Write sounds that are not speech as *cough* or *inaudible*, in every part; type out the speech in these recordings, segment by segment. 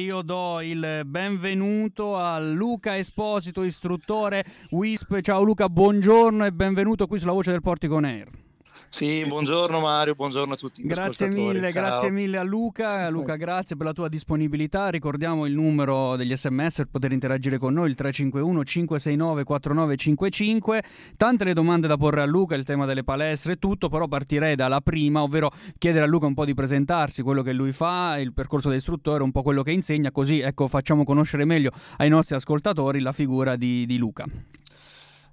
Io do il benvenuto a Luca Esposito, istruttore WISP. Ciao Luca, buongiorno e benvenuto qui sulla Voce del Portico Air. Sì, buongiorno Mario, buongiorno a tutti. Grazie mille, Ciao. grazie mille a Luca. Luca, grazie per la tua disponibilità. Ricordiamo il numero degli sms per poter interagire con noi, il 351 569 4955. Tante le domande da porre a Luca, il tema delle palestre e tutto, però partirei dalla prima, ovvero chiedere a Luca un po' di presentarsi, quello che lui fa, il percorso da istruttore, un po' quello che insegna, così ecco, facciamo conoscere meglio ai nostri ascoltatori la figura di, di Luca.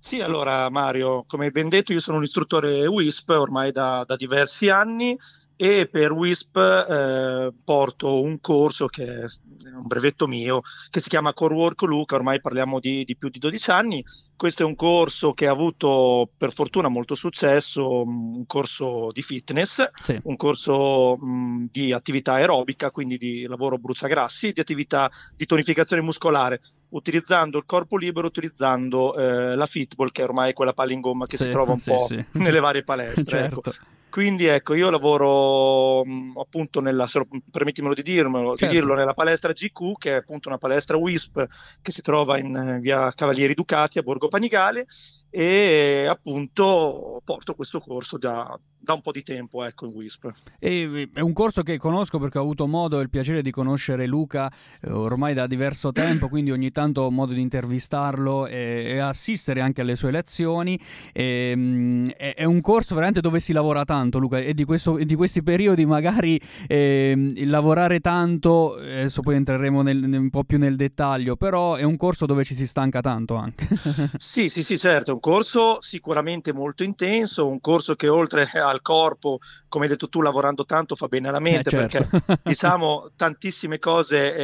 Sì, allora Mario, come ben detto io sono un istruttore WISP ormai da, da diversi anni e per WISP eh, porto un corso che è un brevetto mio che si chiama Core Work Luca, ormai parliamo di, di, più di 12 anni. Questo è un corso che ha avuto per fortuna molto successo, mm, un corso di fitness, sì. un corso mh, mm, di attività aerobica, quindi di lavoro bruciagrassi, di attività di tonificazione muscolare utilizzando il corpo libero, utilizzando eh, la fitball, che è ormai quella palla in gomma che sì, si trova un sì, po' sì. *laughs* nelle varie palestre. *laughs* certo. ecco. Quindi ecco, io lavoro mh, mm, appunto nella, se lo, permettimelo di, dirmelo, certo. di dirlo, nella palestra GQ, che è appunto una palestra WISP che si trova in eh, via Cavalieri Ducati a Borgo Panigale e appunto porto questo corso da, da un po' di tempo ecco, in Wisp. E, è un corso che conosco perché ho avuto modo e il piacere di conoscere Luca eh, ormai da diverso tempo, quindi ogni tanto ho modo di intervistarlo e, e assistere anche alle sue lezioni. E, ehm, è, è, un corso veramente dove si lavora tanto Luca e di, questo, di questi periodi magari eh, lavorare tanto, adesso poi entreremo nel, un po' più nel dettaglio, però è un corso dove ci si stanca tanto anche. sì, sì, sì, certo, corso sicuramente molto intenso, un corso che oltre *laughs* al corpo, come hai detto tu, lavorando tanto fa bene alla mente, eh, certo. perché *laughs* diciamo tantissime cose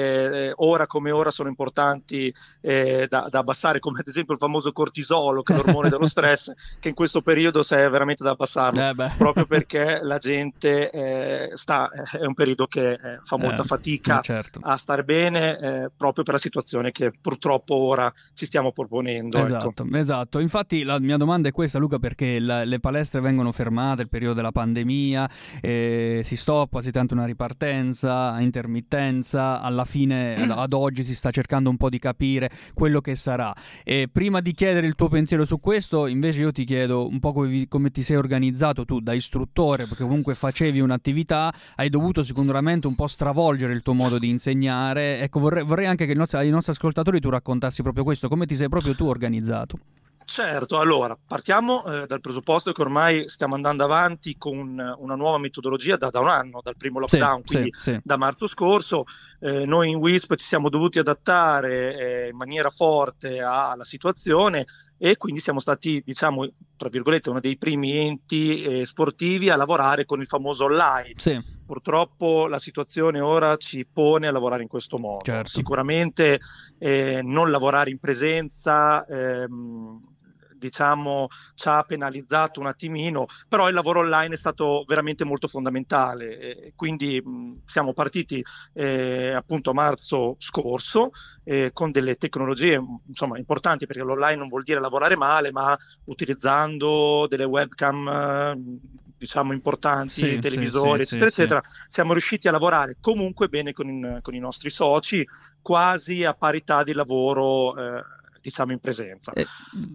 eh, ora come ora sono importanti eh, da, da, abbassare, come ad esempio il famoso cortisolo, che è l'ormone dello *laughs* stress, che in questo periodo serve veramente da abbassarlo, eh, proprio perché la gente eh, sta, è un periodo che eh, fa molta fatica certo. a stare bene proprio per la situazione che purtroppo ora ci stiamo proponendo. Esatto, ecco. esatto. esatto. Infatti infatti la mia domanda è questa Luca perché la, le palestre vengono fermate, il periodo della pandemia, eh, si stoppa, si tenta una ripartenza, intermittenza, alla fine mm. ad oggi si sta cercando un po' di capire quello che sarà. E prima di chiedere il tuo pensiero su questo invece io ti chiedo un po' come, come ti sei organizzato tu da istruttore, perché comunque facevi un'attività, hai dovuto sicuramente un po' stravolgere il tuo modo di insegnare. Ecco, vorrei, vorrei anche che nostri, ai nostri ascoltatori tu raccontassi proprio questo, come ti sei proprio tu organizzato. Certo, allora partiamo eh, dal presupposto che ormai stiamo andando avanti con eh, una nuova metodologia da, da un anno, dal primo lockdown, sì, quindi sì, sì. da marzo scorso. Eh, noi in WISP ci siamo dovuti adattare eh, in maniera forte alla situazione e quindi siamo stati, diciamo, tra virgolette, uno dei primi enti eh, sportivi a lavorare con il famoso online. Sì. Purtroppo la situazione ora ci pone a lavorare in questo modo. Certo. Sicuramente eh, non lavorare in presenza ehm, diciamo, ci ha penalizzato un attimino, però il lavoro online è stato veramente molto fondamentale. Eh, quindi mh, siamo partiti eh, appunto a marzo scorso eh, con delle tecnologie insomma, importanti, perché l'online non vuol dire lavorare male, ma utilizzando delle webcam diciamo importanti, sì, televisori, sì, eccetera, sì, eccetera, siamo riusciti a lavorare comunque bene con, in, con, i nostri soci, quasi a parità di lavoro eh, diciamo in presenza. Eh,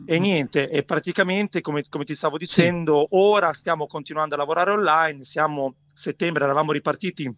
e mm. niente, e praticamente come, come ti stavo dicendo, sì. ora stiamo continuando a lavorare online, siamo settembre, eravamo ripartiti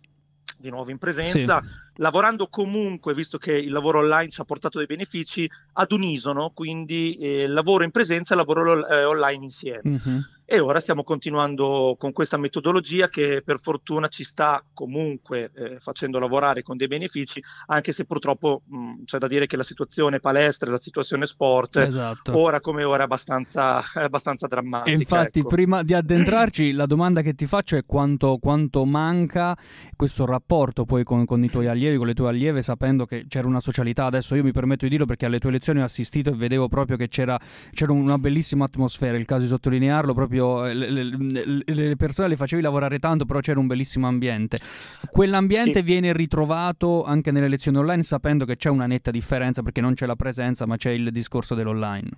di nuovo in presenza. Sì lavorando comunque, visto che il lavoro online ci ha portato dei benefici, ad unisono, quindi eh, lavoro in presenza e lavoro eh, online insieme. Mm-hmm. E ora stiamo continuando con questa metodologia che per fortuna ci sta comunque eh, facendo lavorare con dei benefici, anche se purtroppo mh, mm, c'è da dire che la situazione palestra, la situazione sport, esatto. ora come ora è abbastanza, è abbastanza drammatica. E infatti, ecco. prima di addentrarci, la domanda che ti faccio è quanto, quanto manca questo rapporto poi con, con i tuoi *clears throat* allievi allievi, con le tue allieve, sapendo che c'era una socialità. Adesso io mi permetto di dirlo perché alle tue lezioni ho assistito e vedevo proprio che c'era, c'era una bellissima atmosfera. Il caso di sottolinearlo, proprio eh, le, le, le, persone le facevi lavorare tanto, però c'era un bellissimo ambiente. Quell'ambiente sì. viene ritrovato anche nelle lezioni online, sapendo che c'è una netta differenza perché non c'è la presenza, ma c'è il discorso dell'online.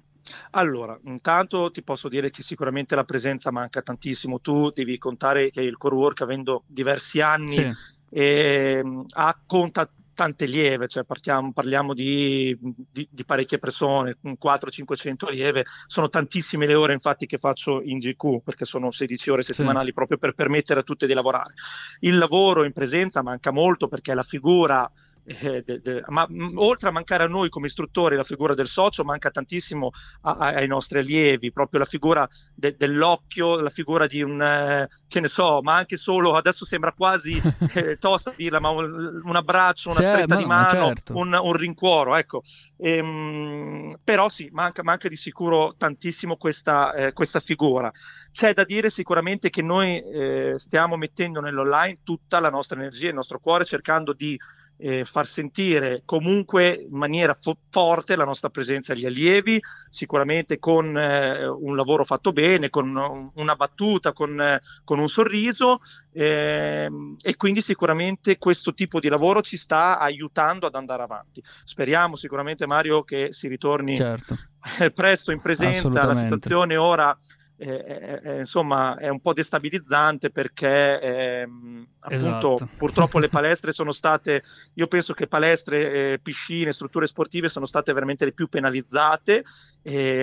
Allora, intanto ti posso dire che sicuramente la presenza manca tantissimo. Tu devi contare che il core work, avendo diversi anni, sì e ehm, ha conta tante lieve, cioè partiamo, parliamo di, di, di, parecchie persone, 400-500 lieve, sono tantissime le ore infatti che faccio in GQ, perché sono 16 ore settimanali sì. proprio per permettere a tutte di lavorare. Il lavoro in presenza manca molto perché la figura eh, de, de, ma m, oltre a mancare a noi come istruttori la figura del socio, manca tantissimo a, a, ai nostri allievi, proprio la figura de, dell'occhio, la figura di un, eh, che ne so, ma anche solo, adesso sembra quasi *laughs* eh, tosta dirla, ma un, un abbraccio, una cioè, stretta ma, di mano, certo. un, un, rincuoro, ecco. Ehm, però sì, manca, manca, di sicuro tantissimo questa, eh, questa, figura. C'è da dire sicuramente che noi eh, stiamo mettendo nell'online tutta la nostra energia, il nostro cuore, cercando di eh, far sentire comunque in maniera fo- forte la nostra presenza agli allievi, sicuramente con eh, un lavoro fatto bene, con una battuta, con, eh, con un sorriso ehm, e quindi sicuramente questo tipo di lavoro ci sta aiutando ad andare avanti. Speriamo sicuramente Mario che si ritorni certo. *laughs* presto in presenza, la situazione ora eh, eh, eh, insomma è un po' destabilizzante perché ehm, appunto esatto. *laughs* purtroppo le palestre sono state io penso che palestre eh, piscine strutture sportive sono state veramente le più penalizzate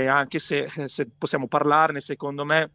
anche se, eh, se possiamo parlarne secondo me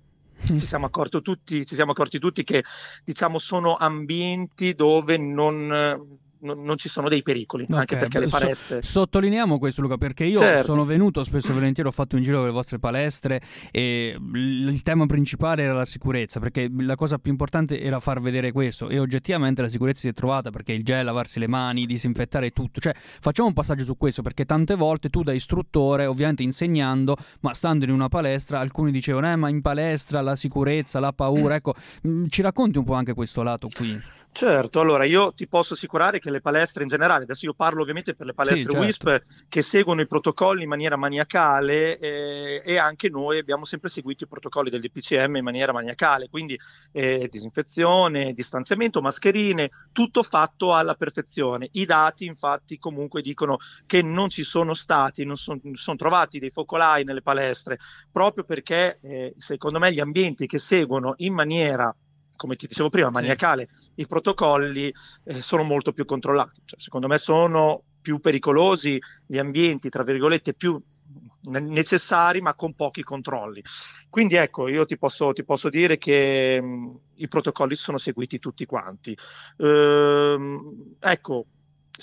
ci *laughs* siamo, tutti, ci siamo accorti tutti che diciamo sono ambienti dove non non, non ci sono dei pericoli, okay. anche perché le palestre... So, sottolineiamo questo Luca, perché io certo. sono venuto spesso e volentieri, ho fatto un giro per le vostre palestre e il tema principale era la sicurezza, perché la cosa più importante era far vedere questo e oggettivamente la sicurezza si è trovata perché il gel, lavarsi le mani, disinfettare tutto, cioè facciamo un passaggio su questo perché tante volte tu da istruttore, ovviamente insegnando, ma stando in una palestra, alcuni dicevano eh ma in palestra la sicurezza, la paura, mm. ecco, mm, ci racconti un po' anche questo lato qui? Certo, allora io ti posso assicurare che le palestre in generale, adesso io parlo ovviamente per le palestre sì, certo. WISP che seguono i protocolli in maniera maniacale eh, e anche noi abbiamo sempre seguito i protocolli del DPCM in maniera maniacale, quindi eh, disinfezione, distanziamento, mascherine, tutto fatto alla perfezione. I dati infatti comunque dicono che non ci sono stati, non sono son trovati dei focolai nelle palestre, proprio perché eh, secondo me gli ambienti che seguono in maniera come ti dicevo prima, maniacale, sì. i protocolli eh, sono molto più controllati. Cioè, secondo me sono più pericolosi gli ambienti, tra virgolette, più necessari ma con pochi controlli. Quindi ecco, io ti posso, ti posso dire che mh, mm, i protocolli sono seguiti tutti quanti. Ehm, ecco,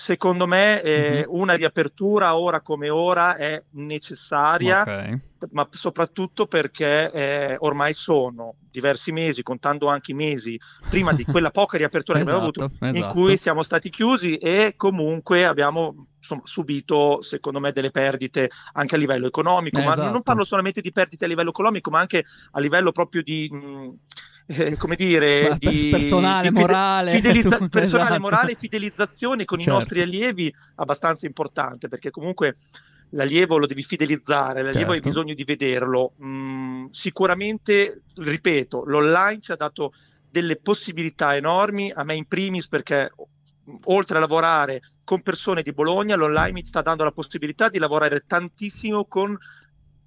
secondo me eh, mm-hmm. una riapertura ora come ora è necessaria, okay. ma soprattutto perché eh, ormai sono diversi mesi, contando anche i mesi prima di *laughs* quella poca riapertura esatto, che abbiamo esatto, avuto, esatto. in cui siamo stati chiusi e comunque abbiamo insomma, subito, secondo me, delle perdite anche a livello economico, eh, ma non esatto. parlo solamente di perdite a livello economico, ma anche a livello proprio di... Mh, eh, come dire, *laughs* di, personale, di fide- morale, fidelizza- tu, *laughs* personale, esatto. morale e fidelizzazione con certo. i nostri allievi abbastanza importante, perché comunque l'allievo lo devi fidelizzare, l'allievo certo. hai bisogno di vederlo. Mm, sicuramente, ripeto, l'online ci ha dato delle possibilità enormi, a me in primis perché oltre a lavorare con persone di Bologna, l'online mi sta dando la possibilità di lavorare tantissimo con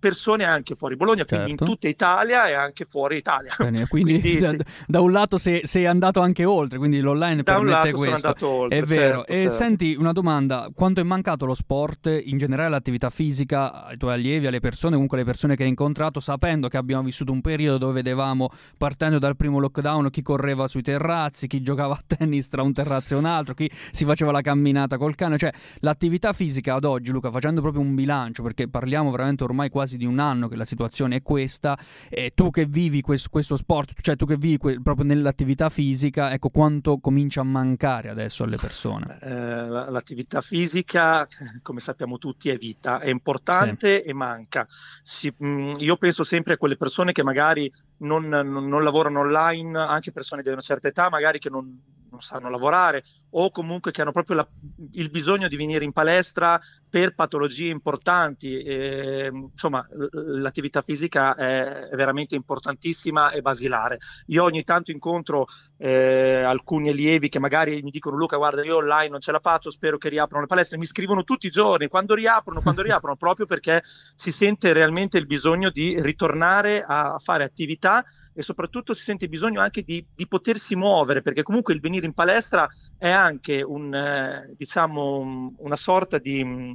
persone anche fuori Bologna, certo. quindi in certo. tutta Italia e anche fuori Italia. Bene, *laughs* quindi, quindi da, sì. da, un lato sei, sei, andato anche oltre, quindi l'online da permette questo. Oltre, è vero. Certo, e certo. senti una domanda, quanto è mancato lo sport, in generale l'attività fisica ai tuoi allievi, alle persone, comunque alle persone che hai incontrato, sapendo che abbiamo vissuto un periodo dove vedevamo partendo dal primo lockdown chi correva sui terrazzi, chi giocava a tennis tra un terrazzo e un altro, chi si faceva la camminata col cane, cioè l'attività fisica ad oggi Luca, facendo proprio un bilancio perché parliamo veramente ormai quasi quasi di un anno che la situazione è questa, e tu che vivi questo, questo sport, cioè tu che vivi que- proprio nell'attività fisica, ecco quanto comincia a mancare adesso alle persone? Eh, l'attività fisica, come sappiamo tutti, è vita, è importante sì. e manca. Si, mh, mm, io penso sempre a quelle persone che magari non, non, non lavorano online, anche persone di una certa età, magari che non non sanno lavorare o comunque che hanno proprio la, il bisogno di venire in palestra per patologie importanti. E, insomma, l'attività fisica è veramente importantissima e basilare. Io ogni tanto incontro eh, alcuni allievi che magari mi dicono Luca, guarda, io online non ce la faccio, spero che riaprano le palestre. Mi scrivono tutti i giorni, quando riaprono, quando *laughs* riaprono, proprio perché si sente realmente il bisogno di ritornare a fare attività e soprattutto si sente bisogno anche di, di potersi muovere, perché comunque il venire in palestra è anche un, eh, diciamo, una sorta di mm,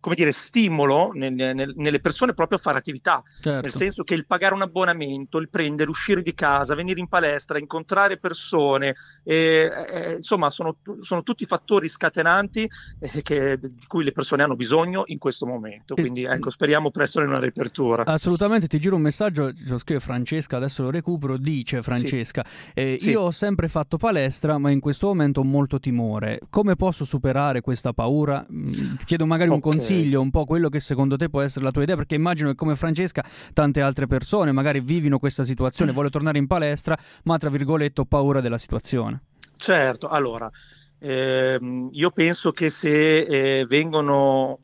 come dire, stimolo nel, nel, nelle persone proprio a fare attività, certo. nel senso che il pagare un abbonamento, il prendere, uscire di casa, venire in palestra, incontrare persone, eh, eh, insomma sono, sono, tutti fattori scatenanti eh, che, di cui le persone hanno bisogno in questo momento, quindi ecco speriamo presto in una riapertura. Assolutamente, ti giro un messaggio, lo scrive Francesca, adesso lo recupero dice Francesca, sì. Eh, sì. io ho sempre fatto palestra ma in questo momento ho molto timore, come posso superare questa paura? Mm, chiedo magari okay. un consiglio, un po' quello che secondo te può essere la tua idea, perché immagino che come Francesca tante altre persone magari vivino questa situazione, mm. voglio tornare in palestra ma tra virgolette ho paura della situazione. Certo, allora... Eh, io penso che se eh, vengono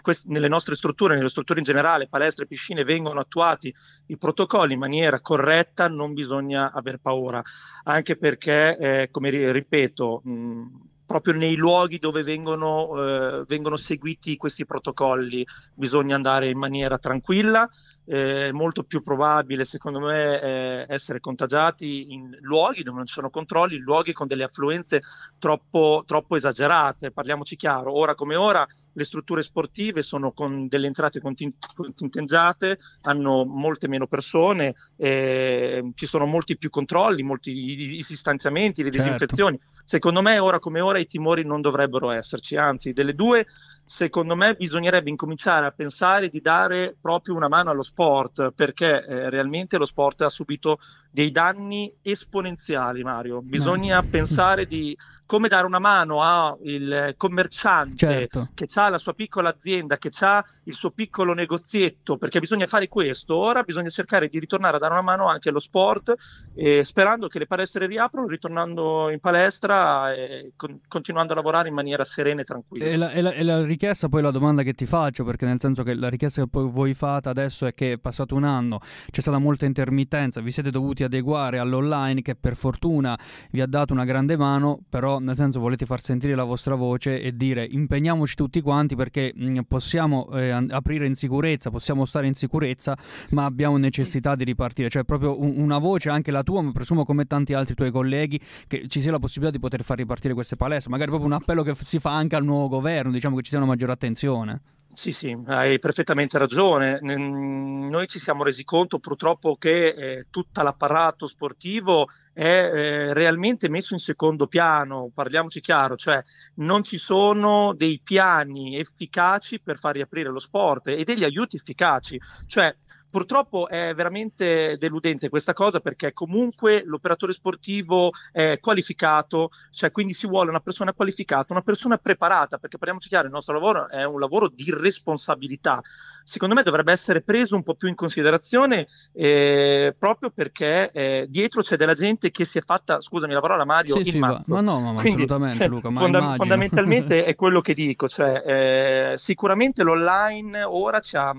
quest- nelle nostre strutture, nelle strutture in generale, palestre e piscine, vengono attuati i protocolli in maniera corretta, non bisogna aver paura, anche perché, eh, come ripeto, mh, proprio nei luoghi dove vengono, eh, vengono, seguiti questi protocolli bisogna andare in maniera tranquilla, è eh, molto più probabile secondo me eh, essere contagiati in luoghi dove non ci sono controlli, luoghi con delle affluenze troppo, troppo esagerate, parliamoci chiaro, ora come ora le strutture sportive sono con delle entrate contingentate, hanno molte meno persone, eh, ci sono molti più controlli, molti i, i distanziamenti, le certo. disinfezioni. Secondo me ora come ora i timori non dovrebbero esserci, anzi delle due secondo me bisognerebbe incominciare a pensare di dare proprio una mano allo sport, perché eh, realmente lo sport ha subito dei danni esponenziali, Mario. Bisogna no. pensare di come dare una mano al commerciante certo. che ha la sua piccola azienda, che ha il suo piccolo negozietto, perché bisogna fare questo. Ora bisogna cercare di ritornare a dare una mano anche allo sport, eh, sperando che le palestre riaprano, ritornando in palestra e con- continuando a lavorare in maniera serena e tranquilla. E la, e la, e la richiesta, poi la domanda che ti faccio, perché nel senso che la richiesta che poi voi fate adesso è che è passato un anno, c'è stata molta intermittenza, vi siete dovuti adeguare all'online che per fortuna vi ha dato una grande mano, però nel senso volete far sentire la vostra voce e dire impegniamoci tutti quanti perché mm, possiamo eh, aprire in sicurezza, possiamo stare in sicurezza, ma abbiamo necessità di ripartire, cioè proprio un, una voce, anche la tua, ma presumo come tanti altri tuoi colleghi, che ci sia la possibilità di poter far ripartire queste palestre, magari proprio un appello che si fa anche al nuovo governo, diciamo che ci sia una maggiore attenzione. Sì, sì, hai perfettamente ragione. Noi ci siamo resi conto purtroppo che eh, tutto l'apparato sportivo è eh, realmente messo in secondo piano, parliamoci chiaro, cioè non ci sono dei piani efficaci per far riaprire lo sport e degli aiuti efficaci, cioè purtroppo è veramente deludente questa cosa perché comunque l'operatore sportivo è qualificato, cioè quindi si vuole una persona qualificata, una persona preparata, perché parliamoci chiaro, il nostro lavoro è un lavoro di responsabilità. Secondo me dovrebbe essere preso un po' più in considerazione eh, proprio perché eh, dietro c'è della gente gente che si è fatta, scusami la parola Mario, sì, sì, ma, ma no, ma, Quindi, assolutamente eh, Luca, ma fonda- fondamentalmente *laughs* è quello che dico, cioè, eh, sicuramente l'online ora ci ha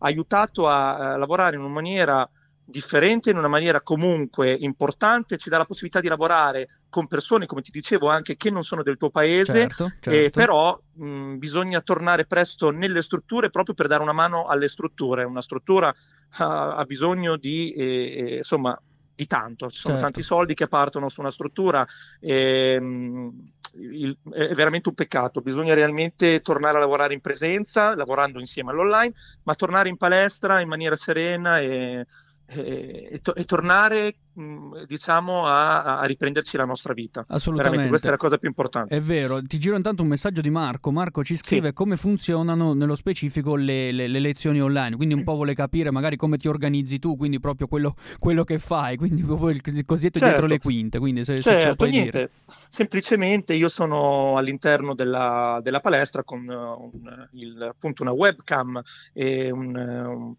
aiutato a, a eh, lavorare in una maniera differente, in una maniera comunque importante, ci dà la possibilità di lavorare con persone, come ti dicevo, anche che non sono del tuo paese, certo, eh, certo. Eh, però mh, bisogna tornare presto nelle strutture proprio per dare una mano alle strutture. Una struttura ha, bisogno di eh, insomma, di tanto, ci sono certo. tanti soldi che partono su una struttura. E, ehm, il, è veramente un peccato. Bisogna realmente tornare a lavorare in presenza, lavorando insieme all'online, ma tornare in palestra in maniera serena e eh, e, to- e tornare diciamo a, a, riprenderci la nostra vita assolutamente Veramente, questa è la cosa più importante è vero ti giro intanto un messaggio di Marco Marco ci scrive sì. come funzionano nello specifico le, le, le, lezioni online quindi un po' vuole capire magari come ti organizzi tu quindi proprio quello, quello che fai quindi il cosiddetto certo. dietro le quinte quindi se, certo, se ce lo certo, puoi niente. dire semplicemente io sono all'interno della, della palestra con eh, un, il, appunto una webcam e un, eh, un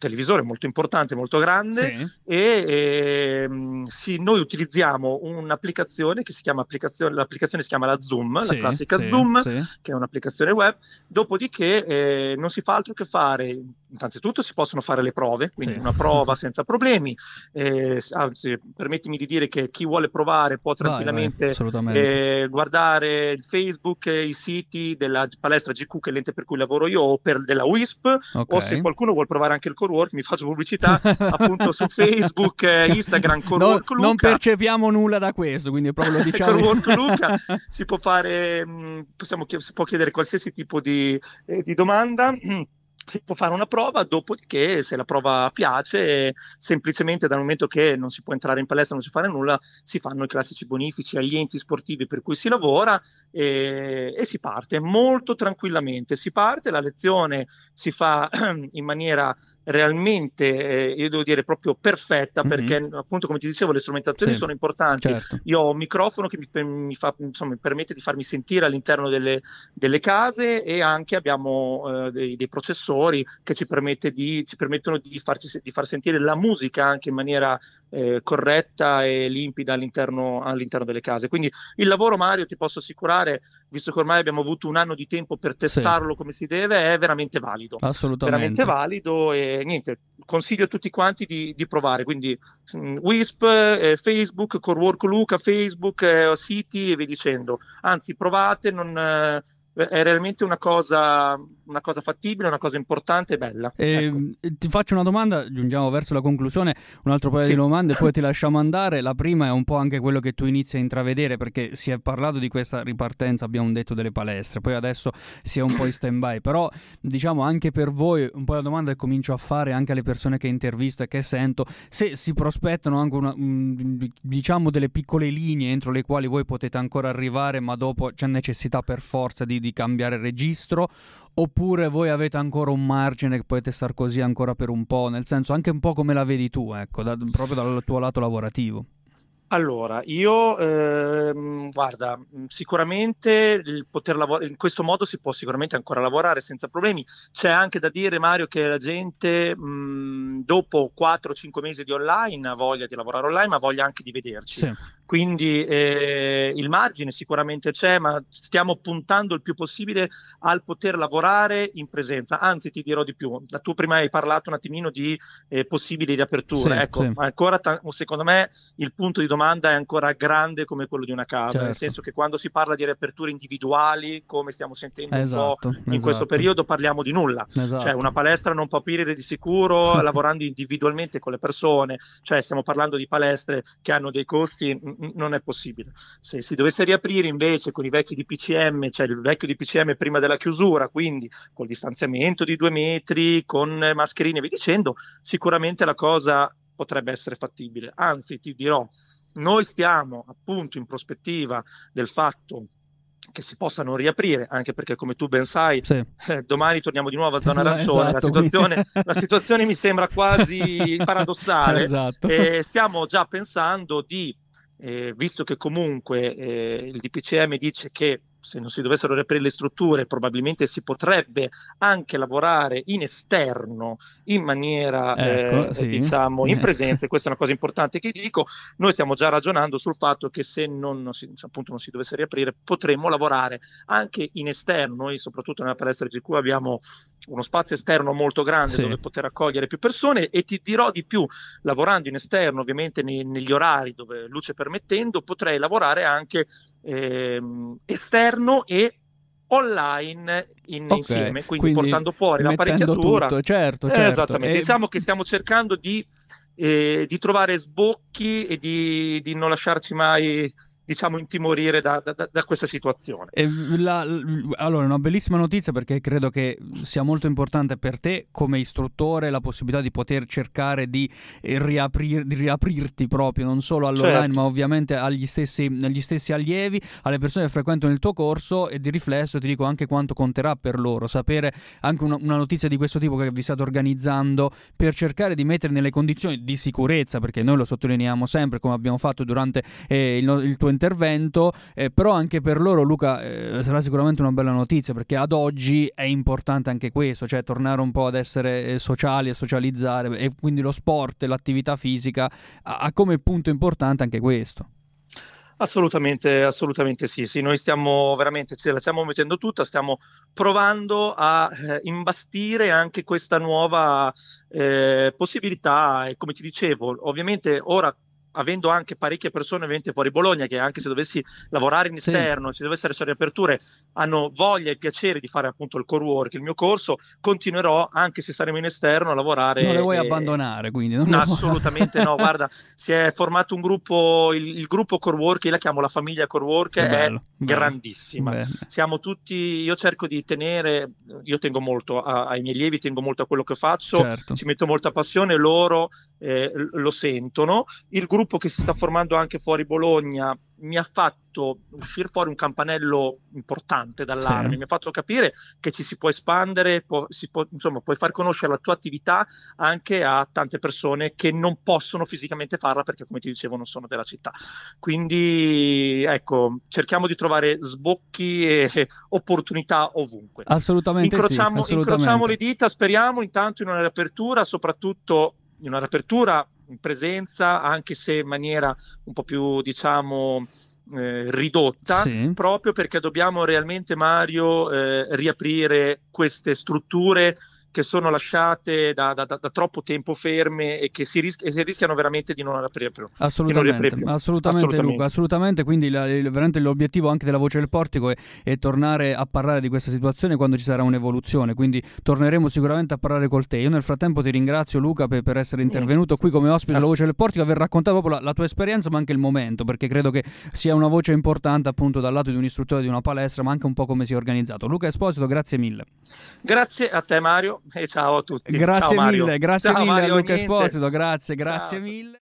televisore molto importante, molto grande sì. e, e ehm, sì, noi utilizziamo un'applicazione che si chiama applicazione, l'applicazione si chiama la Zoom, sì, la classica Zoom, che è un'applicazione web, dopodiché eh, non si fa altro che fare Innanzitutto si possono fare le prove, quindi sì. una prova senza problemi, eh, anzi permettimi di dire che chi vuole provare può tranquillamente vai, vai, eh, guardare il Facebook, i siti della palestra GQ che è l'ente per cui lavoro io o per, della WISP okay. o se qualcuno vuole provare anche il core work mi faccio pubblicità *laughs* appunto su Facebook, eh, Instagram, co-work Luca. Non percepiamo nulla da questo, quindi proprio lo *laughs* diciamo. co-work Luca *laughs* si può fare, mm, possiamo, si può chiedere qualsiasi tipo di, eh, di domanda. *clears throat* si può fare una prova, dopodiché se la prova piace, semplicemente dal momento che non si può entrare in palestra, non si fa nulla, si fanno i classici bonifici agli enti sportivi per cui si lavora e, e si parte molto tranquillamente. Si parte, la lezione si fa *clears throat* in maniera realmente, eh, io devo dire, proprio perfetta, mhm. perché mm-hmm. appunto come ti dicevo le strumentazioni sì, sono importanti. Certo. Io ho un microfono che mi, mi, fa, insomma, mi permette di farmi sentire all'interno delle, delle case e anche abbiamo eh, dei, dei, processori che ci, di, ci permettono di, farci, di, far sentire la musica anche in maniera eh, corretta e limpida all'interno, all'interno, delle case. Quindi il lavoro Mario, ti posso assicurare, visto che ormai abbiamo avuto un anno di tempo per testarlo sì. come si deve, è veramente valido. Assolutamente. Veramente valido e niente, consiglio a tutti quanti di, di provare, quindi mh, mm, Wisp, eh, Facebook, Corework Luca, Facebook, eh, City e via dicendo. Anzi, provate, non... Eh, è realmente una cosa, una cosa, fattibile, una cosa importante e bella. E ehm, ecco. Ti faccio una domanda, giungiamo verso la conclusione, un altro paio sì. di domande, poi ti *laughs* lasciamo andare. La prima è un po' anche quello che tu inizi a intravedere, perché si è parlato di questa ripartenza, abbiamo detto delle palestre, poi adesso si è un po' in stand-by, però diciamo anche per voi un po' la domanda che comincio a fare anche alle persone che intervisto e che sento, se si prospettano anche una, mm, diciamo delle piccole linee entro le quali voi potete ancora arrivare, ma dopo c'è necessità per forza di, di di cambiare registro oppure voi avete ancora un margine che potete star così ancora per un po', nel senso anche un po' come la vedi tu, ecco, da, proprio dal tuo lato lavorativo? Allora, io ehm, guarda, sicuramente il poter lavor- in questo modo si può sicuramente ancora lavorare senza problemi. C'è anche da dire, Mario, che la gente mh, dopo 4-5 mesi di online ha voglia di lavorare online, ma voglia anche di vederci. Sì. Quindi eh, il margine sicuramente c'è, ma stiamo puntando il più possibile al poter lavorare in presenza. Anzi, ti dirò di più. Tu prima hai parlato un attimino di eh, possibili riaperture. Sì, ecco, sì. ma ancora, ta- secondo me, il punto di domanda è ancora grande come quello di una casa. Certo. Nel senso che quando si parla di riaperture individuali, come stiamo sentendo esatto, un po' esatto, in esatto. questo periodo, parliamo di nulla. Esatto. Cioè, una palestra non può aprire di sicuro *laughs* lavorando individualmente con le persone. Cioè, stiamo parlando di palestre che hanno dei costi mm, non è possibile. Se si dovesse riaprire invece con i vecchi DPCM, cioè il vecchio DPCM prima della chiusura, quindi col distanziamento di due metri, con mascherine vi dicendo, sicuramente la cosa potrebbe essere fattibile. Anzi, ti dirò, noi stiamo appunto in prospettiva del fatto che si possano riaprire, anche perché come tu ben sai, sì. eh, domani torniamo di nuovo a zona *laughs* esatto, arancione, esatto, la, situazione, *laughs* la, situazione, mi sembra quasi paradossale esatto. e stiamo già pensando di eh, visto che comunque eh, il DPCM dice che se non si dovessero riaprire le strutture, probabilmente si potrebbe anche lavorare in esterno in maniera ecco, eh, sì. diciamo in eh. presenza, e questa è una cosa importante che dico. Noi stiamo già ragionando sul fatto che se non si, appunto, non si dovesse riaprire, potremmo lavorare anche in esterno. Noi, soprattutto nella palestra GQ, abbiamo uno spazio esterno molto grande sì. dove poter accogliere più persone e ti dirò di più, lavorando in esterno, ovviamente nei, negli orari dove luce permettendo, potrei lavorare anche ehm, esterno e online in, okay, insieme, quindi, quindi, portando fuori l'apparecchiatura. Tutto, certo, eh, certo. Eh, esattamente. E... Diciamo che stiamo cercando di, eh, di trovare sbocchi e di, di non lasciarci mai diciamo, intimorire da, da, da questa situazione. La, allora, una bellissima notizia perché credo che sia molto importante per te come istruttore la possibilità di poter cercare di, eh, riaprir, di riaprirti proprio, non solo all'online, certo. ma ovviamente agli stessi, agli stessi, allievi, alle persone che frequentano il tuo corso e di riflesso ti dico anche quanto conterà per loro sapere anche una, una notizia di questo tipo che vi state organizzando per cercare di mettere nelle condizioni di sicurezza, perché noi lo sottolineiamo sempre come abbiamo fatto durante eh, il, il tuo intervento intervento, eh, però anche per loro Luca eh, sarà sicuramente una bella notizia perché ad oggi è importante anche questo, cioè tornare un po' ad essere eh, sociali e socializzare e quindi lo sport e l'attività fisica ha come punto importante anche questo. Assolutamente, assolutamente sì, sì, noi stiamo veramente, ce la stiamo mettendo tutta, stiamo provando a eh, imbastire anche questa nuova eh, possibilità e come ti dicevo, ovviamente ora avendo anche parecchie persone ovviamente fuori Bologna che anche se dovessi lavorare in esterno, sì. se dovessero essere aperture, hanno voglia e piacere di fare appunto il core work, il mio corso, continuerò anche se saremo in esterno a lavorare. Non le vuoi e... abbandonare quindi? No, vuoi... assolutamente no, *laughs* guarda, si è formato un gruppo, il, il gruppo core work, io la chiamo la famiglia core work, è bello, grandissima. Bello. Siamo tutti, io cerco di tenere, io tengo molto a, ai miei lievi, tengo molto a quello che faccio, certo. ci metto molta passione, loro eh, lo sentono. Il gruppo gruppo che si sta formando anche fuori Bologna mi ha fatto uscire fuori un campanello importante dall'armi, sì. mi ha fatto capire che ci si può espandere, può, si può, insomma, puoi far conoscere la tua attività anche a tante persone che non possono fisicamente farla perché, come ti dicevo, non sono della città. Quindi, ecco, cerchiamo di trovare sbocchi e *laughs* opportunità ovunque. Assolutamente. Incrociamo, sì, assolutamente. incrociamo le dita, speriamo intanto in una riapertura, soprattutto in una riapertura in presenza, anche se in maniera un po' più, diciamo, eh, ridotta sì. proprio perché dobbiamo realmente Mario eh, riaprire queste strutture che sono lasciate da, da, da, da troppo tempo ferme e che si, ris- e si, rischiano veramente di non riaprirlo. Assolutamente, non assolutamente, assolutamente. Luca, assolutamente. Quindi la, il, l'obiettivo anche della voce del portico è, è, tornare a parlare di questa situazione quando ci sarà un'evoluzione, quindi torneremo sicuramente a parlare col te. Io nel frattempo ti ringrazio Luca per, per essere intervenuto qui come ospite della voce del portico, aver raccontato proprio la, la, tua esperienza ma anche il momento, perché credo che sia una voce importante appunto dal lato di un istruttore di una palestra, ma anche un po' come si è organizzato. Luca Esposito, grazie mille. Grazie a te Mario e ciao a tutti. Grazie ciao mille, grazie ciao mille Mario, a Luca niente. Esposito, grazie, grazie ciao, mille.